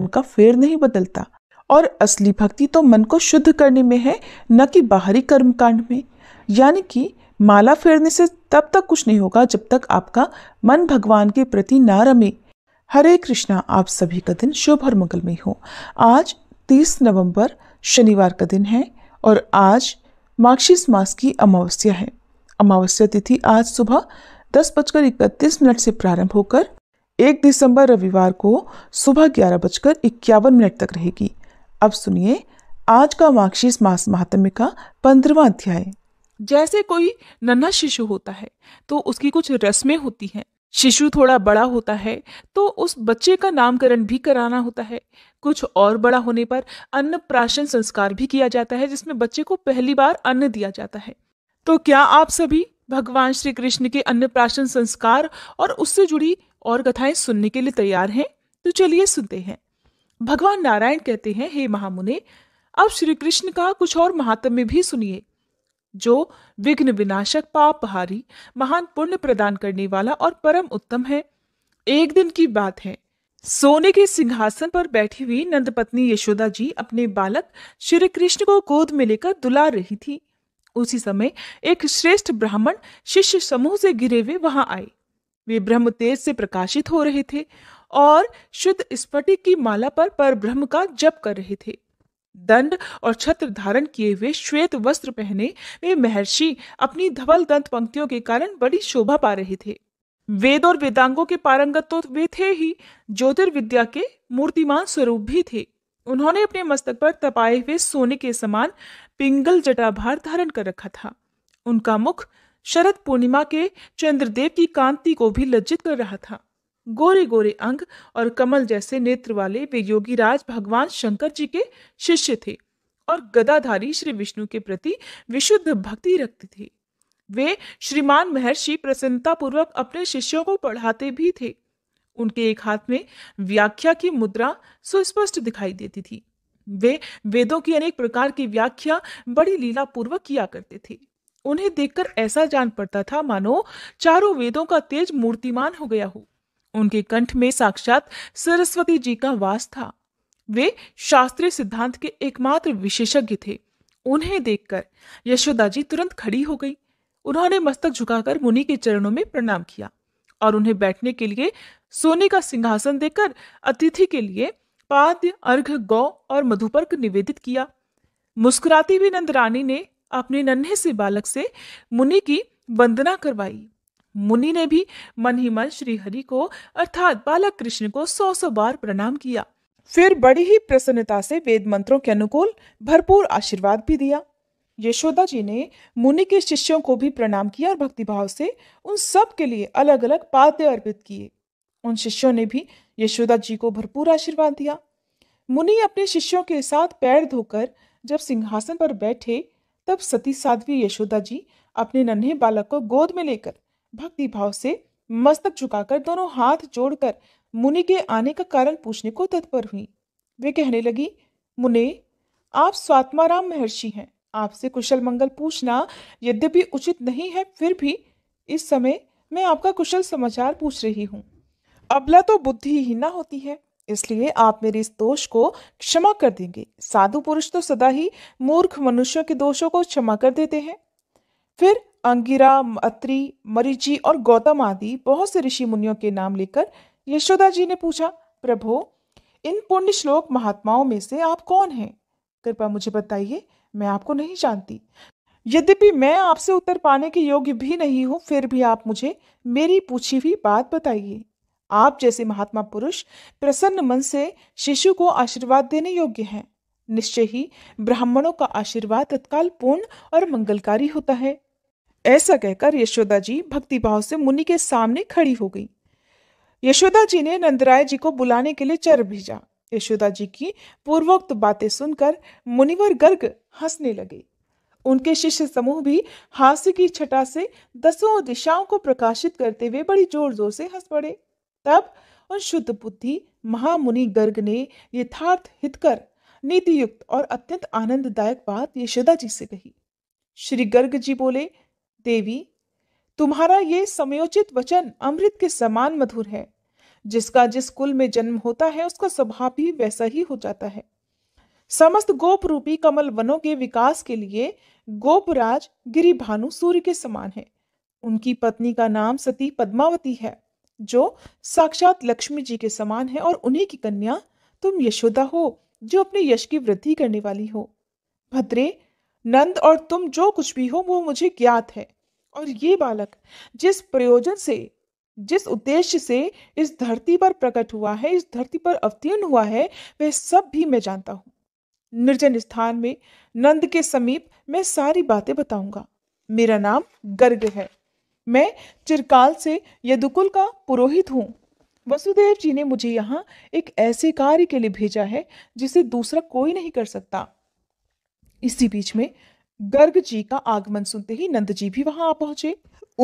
उनका फेर नहीं बदलता और असली भक्ति तो मन को शुद्ध करने में है न कि बाहरी कर्मकांड में यानी कि माला फेरने से तब तक कुछ नहीं होगा जब तक आपका मन भगवान के प्रति ना रमे हरे कृष्णा आप सभी का दिन शुभ और मंगलमय हो आज 30 नवंबर शनिवार का दिन है और आज माक्षिस मास की अमावस्या है अमावस्या तिथि आज सुबह दस बजकर इकतीस मिनट से प्रारंभ होकर एक दिसंबर रविवार को सुबह ग्यारह बजकर इक्यावन मिनट तक रहेगी अब सुनिए आज का मार्क्शीस मास महात्म्य का पंद्रवा अध्याय जैसे कोई नन्हा शिशु होता है तो उसकी कुछ रस्में होती हैं शिशु थोड़ा बड़ा होता है तो उस बच्चे का नामकरण भी कराना होता है कुछ और बड़ा होने पर अन्न प्राशन संस्कार भी किया जाता है जिसमें बच्चे को पहली बार अन्न दिया जाता है तो क्या आप सभी भगवान श्री कृष्ण के अन्न प्राशन संस्कार और उससे जुड़ी और कथाएं सुनने के लिए तैयार हैं तो चलिए सुनते हैं भगवान नारायण कहते हैं हे महामुने अब श्री कृष्ण का कुछ और महात्म्य भी सुनिए जो विघ्न विनाशक पापहारी महान पुण्य प्रदान करने वाला और परम उत्तम है एक दिन की बात है सोने के सिंहासन पर बैठी हुई नंदपत्नी यशोदा जी अपने बालक श्री कृष्ण को गोद में लेकर दुला रही थी उसी समय एक श्रेष्ठ ब्राह्मण शिष्य समूह से घिरे हुए वहां आए वे ब्रह्म तेज से प्रकाशित हो रहे थे और शुद्ध स्फटिक की माला पर पर ब्रह्म का जप कर रहे थे दंड और छत्र धारण किए हुए श्वेत वस्त्र पहने वे महर्षि अपनी धवल दंत पंक्तियों के कारण बड़ी शोभा पा रहे थे वेद और वेदांगों के पारंगत तो वे थे ही ज्योतिर्विद्या के मूर्तिमान स्वरूप भी थे उन्होंने अपने मस्तक पर तपाए हुए सोने के समान पिंगल जटाभार धारण कर रखा था उनका मुख शरद पूर्णिमा के चंद्रदेव की कांति को भी लज्जित कर रहा था गोरे गोरे अंग और कमल जैसे नेत्र वाले वे योगी राज भगवान शंकर जी के शिष्य थे और गदाधारी श्री विष्णु के प्रति विशुद्ध भक्ति रखते थे वे श्रीमान महर्षि प्रसन्नता पूर्वक अपने शिष्यों को पढ़ाते भी थे उनके एक हाथ में व्याख्या की मुद्रा सुस्पष्ट दिखाई देती थी वे वेदों की अनेक प्रकार की व्याख्या बड़ी लीला पूर्वक किया करते थे उन्हें देखकर ऐसा जान पड़ता था मानो चारों वेदों का तेज मूर्तिमान हो गया हो उनके कंठ में साक्षात सरस्वती जी का वास था वे शास्त्रीय सिद्धांत के एकमात्र विशेषज्ञ थे उन्हें देखकर यशोदा जी तुरंत खड़ी हो गई उन्होंने मस्तक झुकाकर मुनि के चरणों में प्रणाम किया और उन्हें बैठने के लिए सोने का सिंहासन देकर अतिथि के लिए पाद्य अर्घ गौ और मधुपर्क निवेदित किया मुस्कुराती हुई नंदरानी ने अपने नन्हे से बालक से मुनि की वंदना करवाई मुनि ने भी मन ही मन श्रीहरि को अर्थात बालक कृष्ण को सौ सौ बार प्रणाम किया फिर बड़ी ही प्रसन्नता से वेद मंत्रों के अनुकूल भरपूर आशीर्वाद भी दिया यशोदा जी ने मुनि के शिष्यों को भी प्रणाम किया और भक्तिभाव से उन सब के लिए अलग अलग पाद्य अर्पित किए उन शिष्यों ने भी यशोदा जी को भरपूर आशीर्वाद दिया मुनि अपने शिष्यों के साथ पैर धोकर जब सिंहासन पर बैठे तब सती साध्वी यशोदा जी अपने नन्हे बालक को गोद में लेकर भक्ति भाव से मस्तक झुकाकर दोनों हाथ जोड़कर मुनि के आने का कारण पूछने को तत्पर हुई वे कहने लगी मुने आप स्वात्माराम महर्षि हैं आपसे कुशल मंगल पूछना यद्यपि उचित नहीं है फिर भी इस समय मैं आपका कुशल समाचार पूछ रही हूँ अबला तो बुद्धि ही ना होती है इसलिए आप मेरे इस दोष को क्षमा कर देंगे साधु पुरुष तो सदा ही मूर्ख मनुष्यों के दोषों को क्षमा कर देते हैं फिर अंगिरा अत्री मरीची और गौतम आदि बहुत से ऋषि मुनियों के नाम लेकर यशोदा जी ने पूछा प्रभो इन पुण्य श्लोक महात्माओं में से आप कौन हैं कृपा मुझे बताइए मैं आपको नहीं जानती यद्यपि मैं आपसे उत्तर पाने के योग्य भी नहीं हूँ फिर भी आप मुझे मेरी पूछी हुई बात बताइए आप जैसे महात्मा पुरुष प्रसन्न मन से शिशु को आशीर्वाद देने योग्य हैं निश्चय ही ब्राह्मणों का आशीर्वाद तत्काल पूर्ण और मंगलकारी होता है ऐसा कहकर यशोदा जी भक्तिभाव से मुनि के सामने खड़ी हो गई यशोदा जी ने नंदराय जी को बुलाने के लिए चर भेजा यशोदा जी की पूर्वोक्त बातें सुनकर मुनिवर गर्ग हंसने लगे उनके शिष्य समूह भी हास्य की छटा से दसों दिशाओं को प्रकाशित करते हुए बड़ी जोर जोर से हंस पड़े तब उन शुद्ध बुद्धि महामुनि गर्ग ने यथार्थ हितकर युक्त और अत्यंत आनंददायक बात यशोदा जी से कही श्री गर्ग जी बोले देवी तुम्हारा ये समयोचित वचन अमृत के समान मधुर है जिसका जिस कुल में जन्म होता है उसका स्वभाव भी वैसा ही हो जाता है समस्त गोप रूपी कमल वनों के विकास के लिए गोपराज गिरिभानु सूर्य के समान है उनकी पत्नी का नाम सती पद्मावती है जो साक्षात लक्ष्मी जी के समान है और उन्हीं की कन्या तुम यशोदा हो जो अपने यश की वृद्धि करने वाली हो भद्रे नंद और तुम जो कुछ भी हो वो मुझे ज्ञात है और ये बालक जिस प्रयोजन से जिस उद्देश्य से इस धरती पर प्रकट हुआ है इस धरती पर अवतीर्ण हुआ है वह सब भी मैं जानता हूँ निर्जन स्थान में नंद के समीप मैं सारी बातें बताऊंगा मेरा नाम गर्ग है मैं चिरकाल से यदुकुल का पुरोहित हूँ वसुदेव जी ने मुझे यहाँ एक ऐसे कार्य के लिए भेजा है जिसे दूसरा कोई नहीं कर सकता इसी बीच में गर्ग जी का आगमन सुनते ही नंद जी भी वहां आ पहुंचे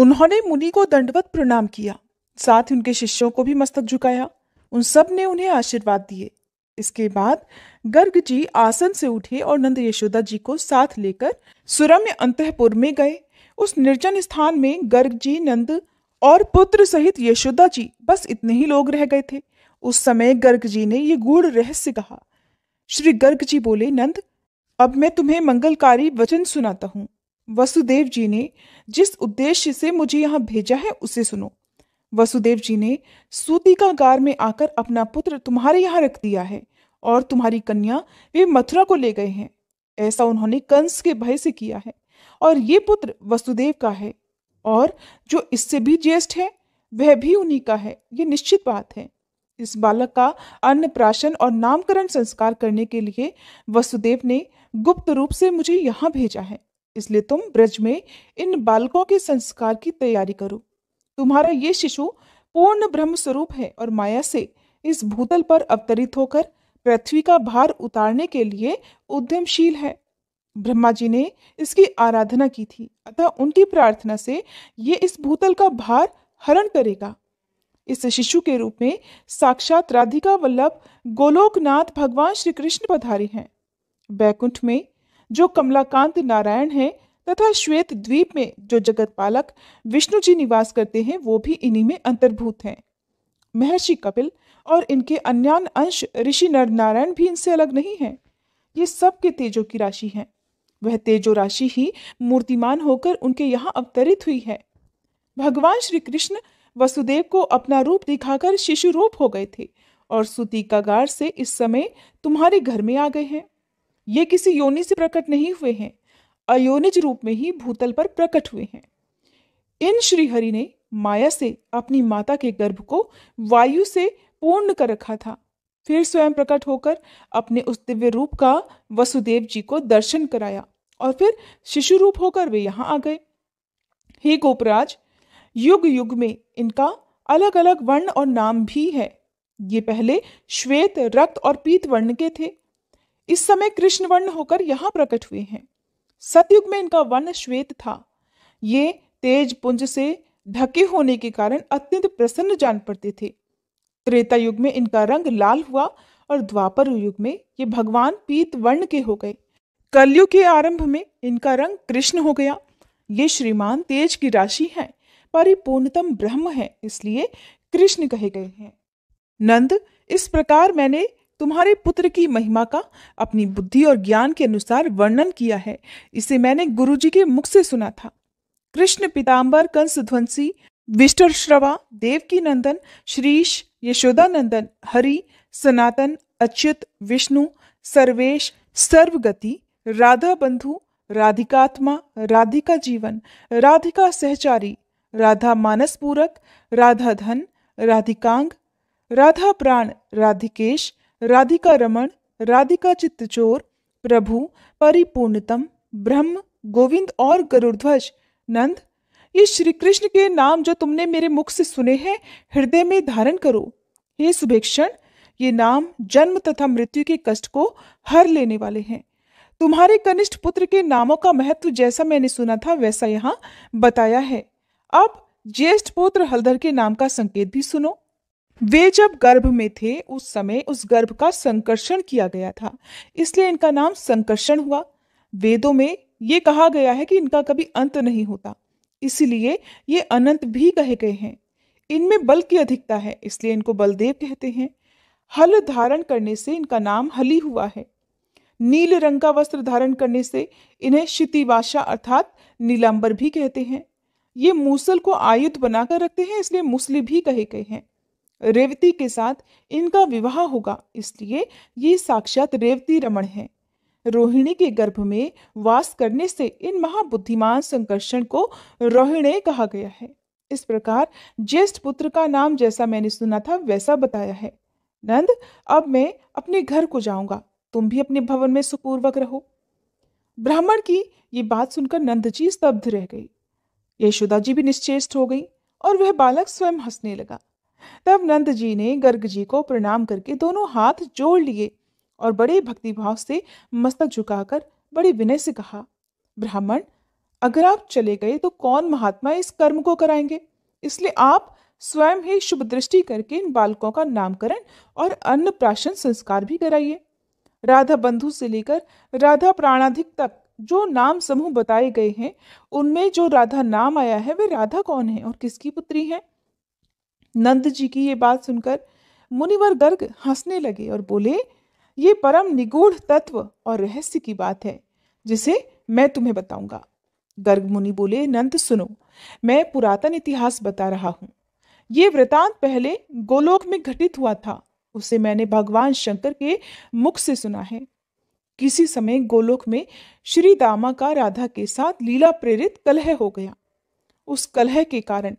उन्होंने मुनि को दंडवत प्रणाम किया साथ ही उनके शिष्यों को भी मस्तक झुकाया उन सब ने उन्हें आशीर्वाद दिए इसके बाद गर्ग जी आसन से उठे और नंद यशोदा जी को साथ लेकर सुरम्य अंतपुर में गए उस निर्जन स्थान में गर्ग जी नंद और पुत्र सहित यशोदा जी बस इतने ही लोग रह गए थे उस समय गर्ग जी ने ये गूढ़ रहस्य कहा श्री गर्ग जी बोले नंद अब मैं तुम्हें मंगलकारी वचन सुनाता हूँ वसुदेव जी ने जिस उद्देश्य से मुझे यहाँ भेजा है उसे सुनो वसुदेव जी ने सूती का गार में आकर अपना पुत्र तुम्हारे यहाँ रख दिया है और तुम्हारी कन्या वे मथुरा को ले गए हैं ऐसा उन्होंने कंस के भय से किया है और ये पुत्र वसुदेव का है और जो इससे भी ज्येष्ठ है वह भी उन्हीं का है ये निश्चित बात है इस बालक का अन्न प्राशन और नामकरण संस्कार करने के लिए वसुदेव ने गुप्त रूप से मुझे यहाँ भेजा है इसलिए तुम ब्रज में इन बालकों के संस्कार की तैयारी करो तुम्हारा ये शिशु पूर्ण ब्रह्म स्वरूप है और माया से इस भूतल पर अवतरित होकर पृथ्वी का भार उतारने के लिए उद्यमशील है ब्रह्मा जी ने इसकी आराधना की थी अतः उनकी प्रार्थना से ये इस भूतल का भार हरण करेगा इस शिशु के रूप में साक्षात राधिका वल्लभ गोलोकनाथ भगवान श्री कृष्ण पधारे हैं बैकुंठ में जो कमलाकांत नारायण हैं तथा श्वेत द्वीप में जो जगत पालक विष्णु जी निवास करते हैं वो भी इन्हीं में अंतर्भूत हैं महर्षि कपिल और इनके अन्यान अंश ऋषि नारायण भी इनसे अलग नहीं हैं ये सब के तेजों की राशि हैं वह तेजो राशि ही मूर्तिमान होकर उनके यहाँ अवतरित हुई है भगवान श्री कृष्ण वसुदेव को अपना रूप दिखाकर शिशु रूप हो गए थे और सुती कागार से इस समय तुम्हारे घर में आ गए हैं ये किसी योनि से प्रकट नहीं हुए हैं अयोनिज रूप में ही भूतल पर प्रकट हुए हैं इन श्रीहरि ने माया से अपनी माता के गर्भ को वायु से पूर्ण कर रखा था फिर स्वयं प्रकट होकर अपने उस दिव्य रूप का वसुदेव जी को दर्शन कराया और फिर शिशु रूप होकर वे यहाँ आ गए हे गोपराज युग युग में इनका अलग अलग वर्ण और नाम भी है ये पहले श्वेत रक्त और पीत वर्ण के थे इस समय कृष्ण वर्ण होकर यहाँ प्रकट हुए हैं सतयुग में इनका वर्ण श्वेत था ये तेज पुंज से ढके होने के कारण अत्यंत प्रसन्न जान पड़ते थे त्रेता युग में इनका रंग लाल हुआ और द्वापर युग में ये भगवान पीत वर्ण के हो गए कलयुग के आरंभ में इनका रंग कृष्ण हो गया ये श्रीमान तेज की राशि है परिपूर्णतम ब्रह्म है इसलिए कृष्ण कहे गए हैं नंद इस प्रकार मैंने तुम्हारे पुत्र की महिमा का अपनी बुद्धि और ज्ञान के अनुसार वर्णन किया है इसे मैंने गुरुजी के मुख से सुना था कृष्ण कंस कंसध्वंसी विष्टर श्रवा देवकी नंदन श्रीश यशोदा नंदन हरि सनातन अच्युत विष्णु सर्वेश सर्वगति राधा बंधु राधिकात्मा राधिका जीवन राधिका सहचारी राधा मानस पूरक राधा धन राधिकांग राधा प्राण राधिकेश राधिका रमण राधिका चित्तचोर प्रभु परिपूर्णतम ब्रह्म गोविंद और गरुड़ध्वज नंद ये श्री कृष्ण के नाम जो तुमने मेरे मुख से सुने हैं हृदय में धारण करो हे सुभेक्षण ये नाम जन्म तथा मृत्यु के कष्ट को हर लेने वाले हैं तुम्हारे कनिष्ठ पुत्र के नामों का महत्व जैसा मैंने सुना था वैसा यहाँ बताया है अब ज्येष्ठ पुत्र हलधर के नाम का संकेत भी सुनो वे जब गर्भ में थे उस समय उस गर्भ का संकर्षण किया गया था इसलिए इनका नाम संकर्षण हुआ वेदों में ये कहा गया है कि इनका कभी अंत नहीं होता इसीलिए ये अनंत भी कहे गए हैं इनमें बल की अधिकता है इसलिए इनको बलदेव कहते हैं हल धारण करने से इनका नाम हली हुआ है नील रंग का वस्त्र धारण करने से इन्हें क्षितिवाशा अर्थात नीलांबर भी कहते हैं ये मूसल को आयुध बनाकर रखते हैं इसलिए मुसली भी कहे गए हैं रेवती के साथ इनका विवाह होगा इसलिए ये साक्षात रेवती रमण है रोहिणी के गर्भ में वास करने से इन महाबुद्धिमान संकर्षण को रोहिणे कहा गया है इस प्रकार ज्येष्ठ पुत्र का नाम जैसा मैंने सुना था वैसा बताया है नंद अब मैं अपने घर को जाऊंगा तुम भी अपने भवन में सुपूर्वक रहो ब्राह्मण की ये बात सुनकर नंद जी स्तब्ध रह गई यशोदा जी भी निश्चेष्ट हो गई और वह बालक स्वयं हंसने लगा तब नंद जी ने गर्ग जी को प्रणाम करके दोनों हाथ जोड़ लिए और बड़े भक्तिभाव से मस्तक झुकाकर बड़े विनय से कहा ब्राह्मण अगर आप चले गए तो कौन महात्मा इस कर्म को कराएंगे इसलिए आप स्वयं ही शुभ दृष्टि करके इन बालकों का नामकरण और अन्न प्राशन संस्कार भी कराइए राधा बंधु से लेकर राधा प्राणाधिक तक जो नाम समूह बताए गए हैं उनमें जो राधा नाम आया है वे राधा कौन है और किसकी पुत्री है नंद जी की ये बात सुनकर मुनिवर गर्ग हंसने लगे और बोले ये परम निगूढ़ तत्व और रहस्य की बात है जिसे मैं तुम्हें बताऊंगा गर्ग मुनि बोले नंद सुनो मैं पुरातन इतिहास बता रहा हूँ ये वृतांत पहले गोलोक में घटित हुआ था उसे मैंने भगवान शंकर के मुख से सुना है किसी समय गोलोक में श्री दामा का राधा के साथ लीला प्रेरित कलह हो गया उस कलह के कारण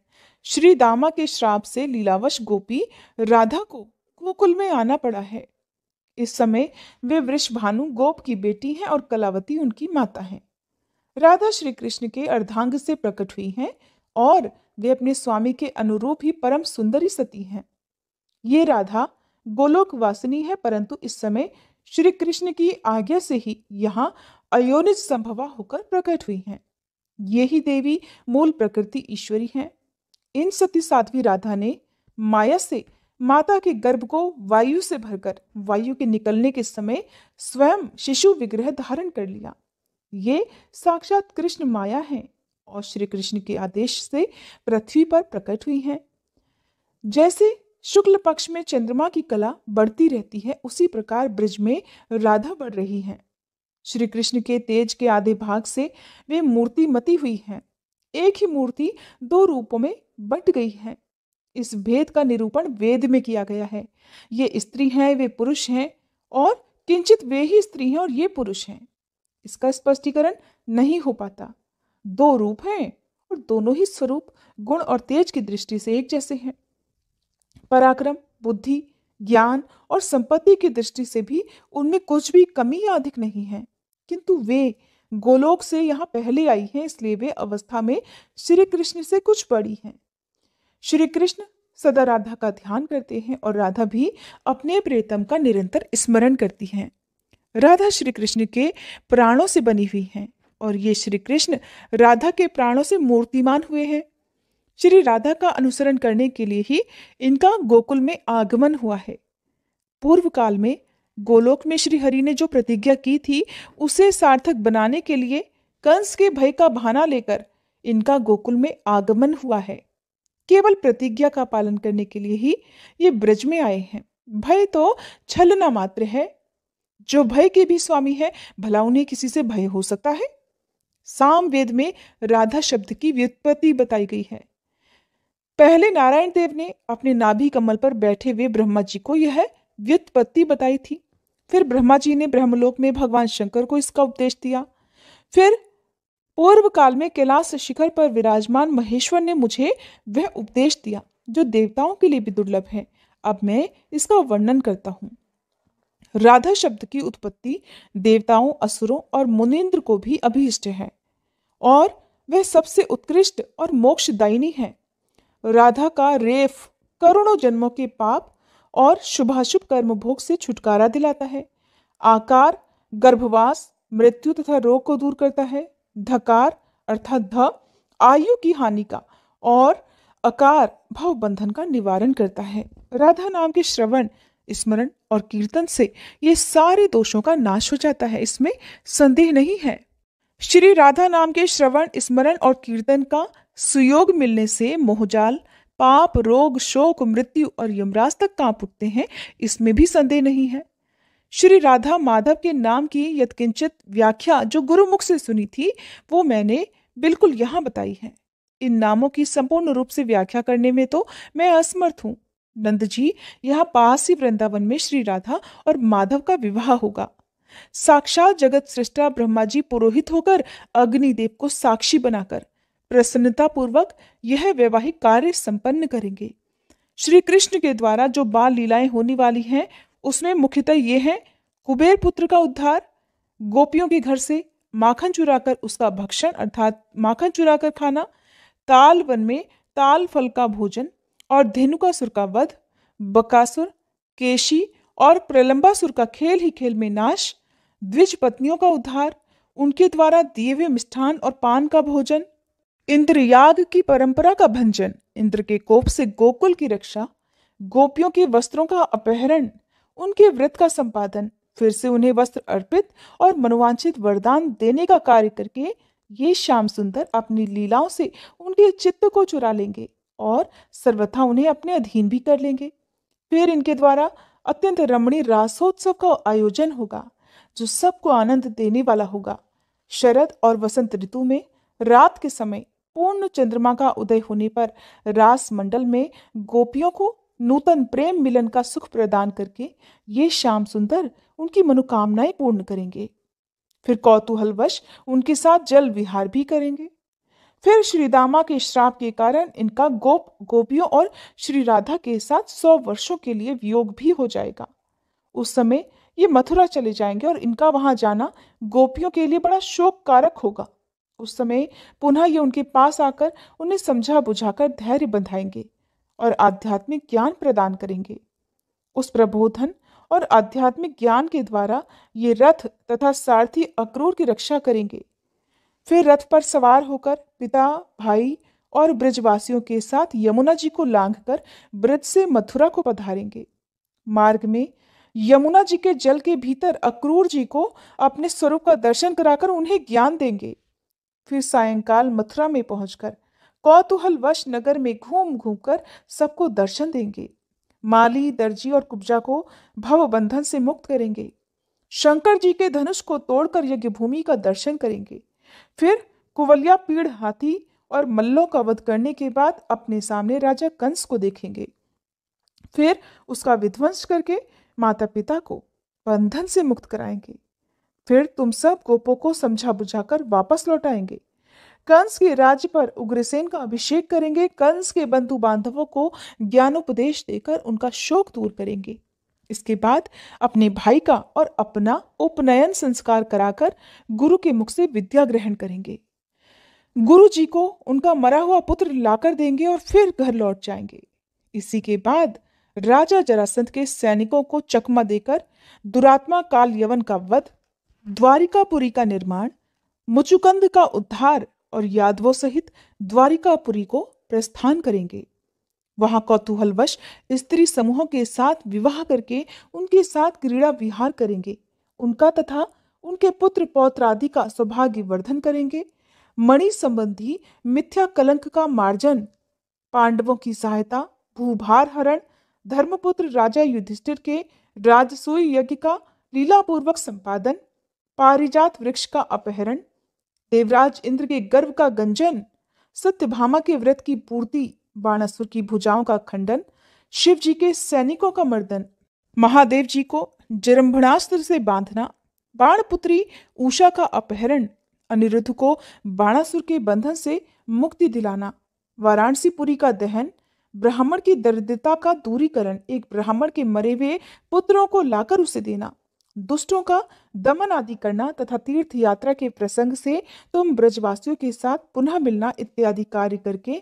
श्री दामा के श्राप से लीलावश गोपी राधा को गोकुल में आना पड़ा है इस समय वे भानु गोप की बेटी हैं और कलावती उनकी माता हैं राधा श्री कृष्ण के अर्धांग से प्रकट हुई हैं और वे अपने स्वामी के अनुरूप ही परम सुंदरी सती हैं ये राधा गोलोक वासिनी है परंतु इस समय श्री कृष्ण की आज्ञा से ही यहाँ अयोनिज संभवा होकर प्रकट हुई हैं ये ही देवी मूल प्रकृति ईश्वरी हैं इन सती साध्वी राधा ने माया से माता के गर्भ को वायु से भरकर वायु के निकलने के समय स्वयं शिशु विग्रह धारण कर लिया ये साक्षात कृष्ण माया हैं और श्री कृष्ण के आदेश से पृथ्वी पर प्रकट हुई हैं जैसे शुक्ल पक्ष में चंद्रमा की कला बढ़ती रहती है उसी प्रकार ब्रज में राधा बढ़ रही है श्री कृष्ण के तेज के आधे भाग से वे मूर्ति मती हुई हैं एक ही मूर्ति दो रूपों में बट गई है इस भेद का निरूपण वेद में किया गया है ये स्त्री हैं वे पुरुष हैं और किंचित वे ही स्त्री हैं और ये पुरुष हैं इसका स्पष्टीकरण नहीं हो पाता दो रूप हैं और दोनों ही स्वरूप गुण और तेज की दृष्टि से एक जैसे हैं पराक्रम बुद्धि ज्ञान और संपत्ति की दृष्टि से भी उनमें कुछ भी कमी या अधिक नहीं है किंतु वे गोलोक से यहाँ पहले आई हैं इसलिए वे अवस्था में श्री कृष्ण से कुछ बड़ी हैं श्री कृष्ण सदा राधा का ध्यान करते हैं और राधा भी अपने प्रेतम का निरंतर स्मरण करती हैं राधा श्री कृष्ण के प्राणों से बनी हुई हैं और ये श्री कृष्ण राधा के प्राणों से मूर्तिमान हुए हैं श्री राधा का अनुसरण करने के लिए ही इनका गोकुल में आगमन हुआ है पूर्व काल में गोलोक में श्री हरि ने जो प्रतिज्ञा की थी उसे सार्थक बनाने के लिए कंस के भय का बहाना लेकर इनका गोकुल में आगमन हुआ है केवल प्रतिज्ञा का पालन करने के लिए ही ये ब्रज में आए हैं भय तो छलना मात्र है जो भय के भी स्वामी है भला उन्हें किसी से भय हो सकता है साम वेद में राधा शब्द की व्युत्पत्ति बताई गई है पहले नारायण देव ने अपने नाभि कमल पर बैठे हुए ब्रह्मा जी को यह व्युत्पत्ति बताई थी फिर ब्रह्मा जी ने ब्रह्मलोक में भगवान शंकर को इसका उपदेश दिया फिर पूर्व काल में कैलाश शिखर पर विराजमान महेश्वर ने मुझे वह उपदेश दिया जो देवताओं के लिए भी दुर्लभ है अब मैं इसका वर्णन करता हूँ राधा शब्द की उत्पत्ति देवताओं असुरों और मुनिन्द्र को भी अभीष्ट है और वह सबसे उत्कृष्ट और मोक्षदायिनी है राधा का रेफ करोड़ों जन्मों के पाप और शुभाशुभ कर्म भोग से छुटकारा दिलाता है आकार गर्भवास मृत्यु तथा रोग को दूर करता है धकार अर्थात ध आयु की हानि का और अकार भाव बंधन का निवारण करता है राधा नाम के श्रवण स्मरण और कीर्तन से ये सारे दोषों का नाश हो जाता है इसमें संदेह नहीं है श्री राधा नाम के श्रवण स्मरण और कीर्तन का सुयोग मिलने से मोहजाल पाप रोग शोक मृत्यु और यमराज तक कांप उठते हैं इसमें भी संदेह नहीं है श्री राधा माधव के नाम की यथकिंचित व्याख्या जो गुरुमुख से सुनी थी वो मैंने बिल्कुल यहाँ बताई है इन नामों की संपूर्ण रूप से व्याख्या करने में तो मैं असमर्थ हूँ नंद जी यहाँ पास ही वृंदावन में श्री राधा और माधव का विवाह होगा साक्षात जगत सृष्टा ब्रह्मा जी पुरोहित होकर अग्निदेव को साक्षी बनाकर प्रसन्नता पूर्वक यह वैवाहिक कार्य संपन्न करेंगे श्री कृष्ण के द्वारा जो बाल लीलाएं होने वाली हैं उसमें मुख्यतः ये है कुबेर पुत्र का उद्धार गोपियों के घर से माखन चुराकर उसका भक्षण अर्थात माखन चुराकर खाना ताल वन में ताल फल का भोजन और धेनुका सुर का वध बकासुर केशी और प्रलंबासुर का खेल ही खेल में नाश द्विज पत्नियों का उद्धार उनके द्वारा दिए हुए मिष्ठान और पान का भोजन इंद्रयाग की परंपरा का भंजन इंद्र के कोप से गोकुल की रक्षा गोपियों के वस्त्रों का अपहरण उनके व्रत का संपादन फिर से उन्हें वस्त्र अर्पित और मनोवांछित वरदान देने का कार्य करके ये श्याम सुंदर अपनी लीलाओं से उनके चित्त को चुरा लेंगे और सर्वथा उन्हें अपने अधीन भी कर लेंगे फिर इनके द्वारा अत्यंत रमणीय रासोत्सव का आयोजन होगा जो सबको आनंद देने वाला होगा शरद और वसंत ऋतु में रात के समय पूर्ण चंद्रमा का उदय होने पर रास मंडल में गोपियों को नूतन प्रेम मिलन का सुख प्रदान करके ये श्याम सुंदर उनकी मनोकामनाएं पूर्ण करेंगे फिर कौतूहलवश उनके साथ जल विहार भी करेंगे फिर श्रीदामा के श्राप के कारण इनका गोप गोपियों और श्री राधा के साथ सौ वर्षों के लिए वियोग भी हो जाएगा उस समय ये मथुरा चले जाएंगे और इनका वहां जाना गोपियों के लिए बड़ा शोक कारक होगा उस समय पुनः ये उनके पास आकर उन्हें समझा बुझाकर धैर्य बंधाएंगे और आध्यात्मिक ज्ञान प्रदान करेंगे उस प्रबोधन और आध्यात्मिक ज्ञान के द्वारा ये रथ तथा सारथी अक्रूर की रक्षा करेंगे फिर रथ पर सवार होकर पिता भाई और ब्रजवासियों के साथ यमुना जी को लांघ कर ब्रज से मथुरा को पधारेंगे मार्ग में यमुना जी के जल के भीतर अक्रूर जी को अपने स्वरूप का दर्शन कराकर उन्हें ज्ञान देंगे फिर सायंकाल मथुरा में पहुंचकर कौतूहलवश नगर में घूम घूम कर सबको दर्शन देंगे माली दर्जी और कुब्जा को भवबंधन से मुक्त करेंगे शंकर जी के धनुष को तोड़कर यज्ञ भूमि का दर्शन करेंगे फिर कुवलिया पीड़ हाथी और मल्लों का वध करने के बाद अपने सामने राजा कंस को देखेंगे फिर उसका विध्वंस करके माता पिता को बंधन से मुक्त कराएंगे फिर तुम सब गोपों को समझा बुझाकर वापस लौटाएंगे कंस के राज्य पर उग्रसेन का अभिषेक करेंगे कंस के बंधु बांधवों को ज्ञानोपदेश देकर उनका शोक दूर करेंगे इसके बाद अपने भाई का और अपना उपनयन संस्कार कराकर गुरु के मुख से विद्या ग्रहण करेंगे गुरु जी को उनका मरा हुआ पुत्र लाकर देंगे और फिर घर लौट जाएंगे इसी के बाद राजा जरासंत के सैनिकों को चकमा देकर दुरात्मा काल यवन का वध द्वारिकापुरी का निर्माण मुचुकंद का उद्धार और यादवों सहित द्वारिकापुरी को प्रस्थान करेंगे वहां कौतूहलवश स्त्री समूहों के साथ विवाह करके उनके साथ क्रीड़ा विहार करेंगे उनका तथा उनके पुत्र पौत्र आदि का सौभाग्य वर्धन करेंगे मणि संबंधी मिथ्या कलंक का मार्जन पांडवों की सहायता भूभार हरण धर्मपुत्र राजा युधिष्ठिर के राजसूय यज्ञ का लीलापूर्वक संपादन पारिजात वृक्ष का अपहरण देवराज इंद्र के गर्व का गंजन सत्यभामा के व्रत की पूर्ति बाणासुर की भुजाओं का खंडन शिव जी के सैनिकों का मर्दन महादेव जी को जरम्भणास्त्र से बांधना बाणपुत्री उषा का अपहरण अनिरुद्ध को बाणासुर के बंधन से मुक्ति दिलाना वाराणसीपुरी का दहन ब्राह्मण की दरिद्रता का दूरीकरण एक ब्राह्मण के मरे हुए पुत्रों को लाकर उसे देना दुष्टों का दमन आदि करना तथा तीर्थ यात्रा के प्रसंग से तुम ब्रजवासियों के साथ पुनः मिलना इत्यादि कार्य करके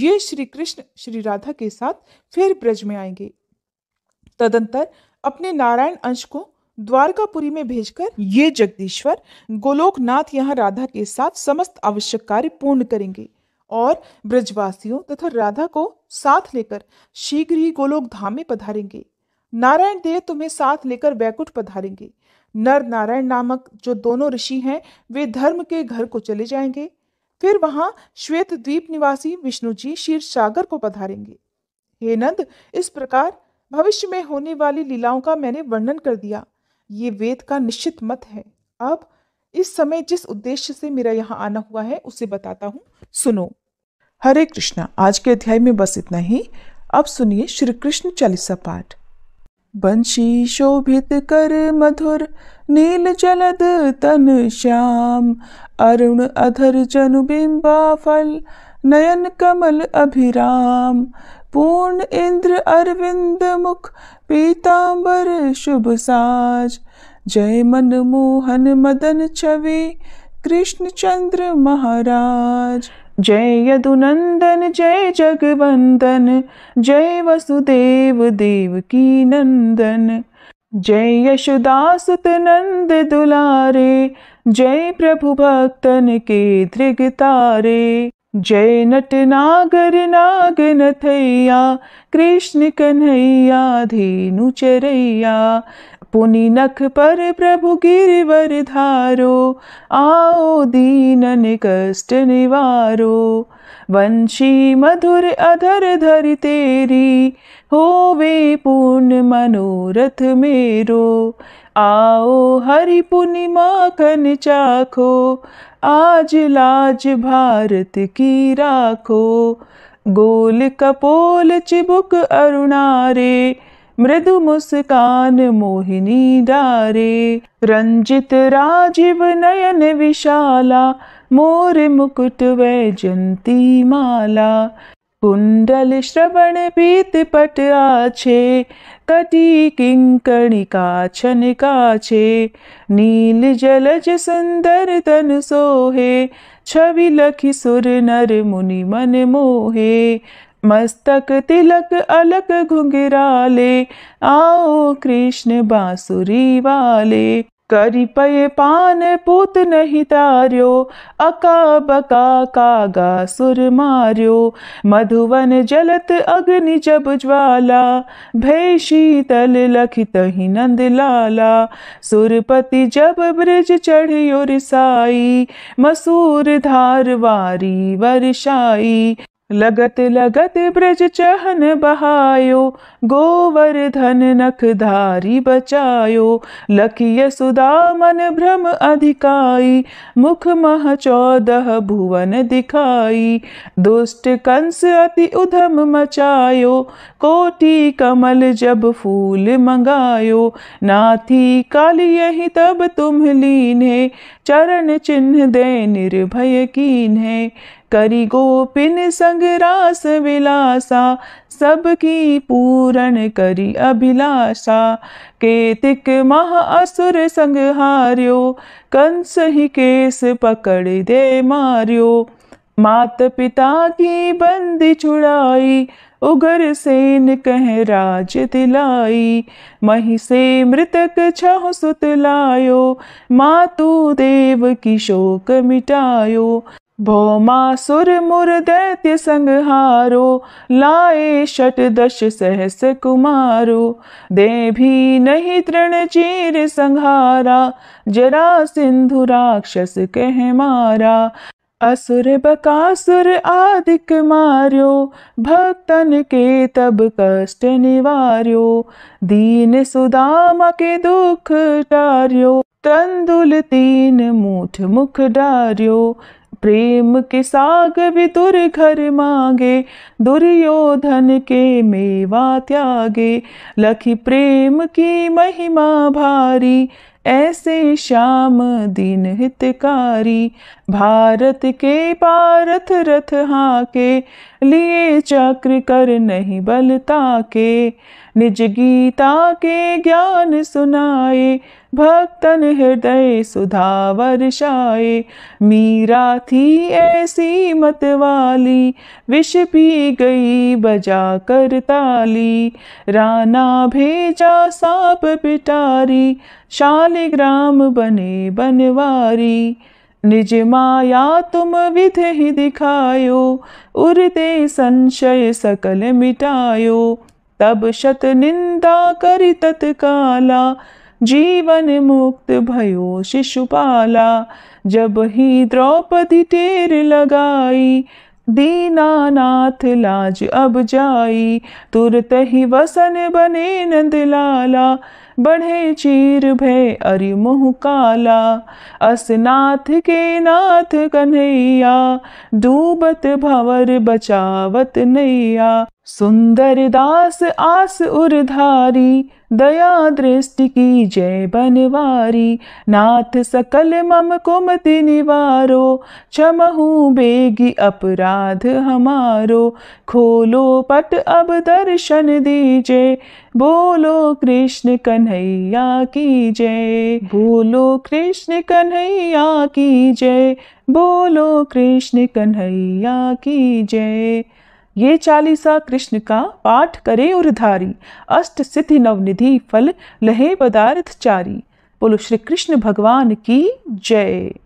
ये श्री कृष्ण श्री राधा के साथ फिर ब्रज में आएंगे तदंतर अपने नारायण अंश को द्वारकापुरी में भेजकर ये जगदीश्वर गोलोकनाथ यहाँ राधा के साथ समस्त आवश्यक कार्य पूर्ण करेंगे और ब्रजवासियों तथा राधा को साथ लेकर शीघ्र ही गोलोक धाम में पधारेंगे नारायण देव तुम्हें साथ लेकर बैकुंठ पधारेंगे नर नारायण नामक जो दोनों ऋषि हैं वे धर्म के घर को चले जाएंगे फिर वहां श्वेत द्वीप निवासी विष्णु जी शीर सागर को पधारेंगे हे नंद इस प्रकार भविष्य में होने वाली लीलाओं का मैंने वर्णन कर दिया ये वेद का निश्चित मत है अब इस समय जिस उद्देश्य से मेरा यहाँ आना हुआ है उसे बताता हूँ सुनो हरे कृष्णा आज के अध्याय में बस इतना ही अब सुनिए श्री कृष्ण चालीसा पाठ बंशी शोभित कर मधुर नील जलद तन श्याम अरुण अधर जनु बिंबा फल नयन कमल अभिराम पूर्ण इंद्र अरविंद मुख पीतांबर शुभ साज जय मन मोहन मदन छवि कृष्ण चंद्र महाराज जय यदुनंदन जय जगवंदन जय वसुदेव देव की नंदन जय यशुदासुत नंद दुलारे जय प्रभु भक्तन के दृग तारे जय नट नागर नाग नथैया कृष्ण कन्हैया धीनु चरैया पुनि नख पर प्रभु गिरिवर धारो आओ दीनन कष्ट निवारो वंशी मधुर अधर धर तेरी होवे पूर्ण मनोरथ मेरो आओ हरि पुनि माखन चाखो आज लाज भारत की राखो गोल कपोल चिबुक अरुणारे मृदु मुस्कान मोहिनी डारे रंजित राजीव नयन विशाला मोर मुकुट वैजंती माला कुंडल श्रवण पीत पट आछे कटी किंकणिका छन काछे नील जलज सुंदर तन सोहे छवि लखी सुर नर मुनि मन मोहे मस्तक तिलक अलक ले आओ कृष्ण बांसुरी वाले करी पे पान पुत नहीं तार्यो अका बका कागा सुर मार्यो मधुवन जलत अग्नि जब ज्वाला भय शीतल लखित ही नंद लाला सुरपति जब ब्रज चढ़ियो रिसाई मसूर धार वारी वर्षाई लगत लगत ब्रज चहन बहायो गोवर्धन नख धारी बचायो लखिय सुदामन भ्रम अधिकाई मुख मह चौदह भुवन दिखाई दुष्ट कंस अति उधम मचायो कोटि कमल जब फूल मंगायो नाथी काल यही तब तुम लीन है चरण चिन्ह दे निर्भय कीन है करी गोपिन संग रास विलासा सबकी पूरण करी अभिलाषा केतिक मह असुर संग हार्यो कंस ही केस पकड़ दे मार्यो मात पिता की बंदी छुड़ाई उगर सेन कह राज दिलाई मही से मृतक छह सुत लायो मातु देव की शोक मिटायो सुर मुर दैत्य संहारो लाए षट दश सहस कुमारो दे भी नहीं तृण चीर संहारा जरा सिंधु राक्षस कह मारा असुर बकासुर आदिक मार्यो भक्तन के तब कष्ट निवार्यो दीन सुदाम के दुख डार्यो तंदुल तीन मूठ मुख डार्यो प्रेम के साग विदुर घर मांगे दुर्योधन के मेवा त्यागे लखी प्रेम की महिमा भारी ऐसे श्याम दिन हितकारी भारत के पारथ रथ हा के लिए चक्र कर नहीं बलता के निज गीता के ज्ञान सुनाए भक्तन हृदय सुधा वर्षाए मीरा थी ऐसी मत वाली विष पी गई बजा कर ताली राना भेजा सांप पिटारी शालिग्राम बने बनवारी निज माया तुम विध ही दिखायो उरते संशय सकल मिटायो तब शत निंदा करि तत्काला जीवन मुक्त भयो शिशुपाला जब ही द्रौपदी टेर लगाई दीनानाथ लाज अब जाई तुरत ही वसन बने नंदलाला बढ़े चीर भय अरि मोह काला असनाथ के नाथ कन्हैया डूबत भवर बचावत नैया सुंदर दास आस उर्धारी दया दृष्टि की जय बनवारी नाथ सकल मम कुमति निवारो चमहू बेगी अपराध हमारो खोलो पट अब दर्शन दीजे बोलो कृष्ण कन्हैया की जय बोलो कृष्ण कन्हैया की जय बोलो कृष्ण कन्हैया की जय ये चालीसा कृष्ण का पाठ करे उधारी अष्ट सिद्धि नवनिधि फल लहे पदार्थ चारी बोलो श्री कृष्ण भगवान की जय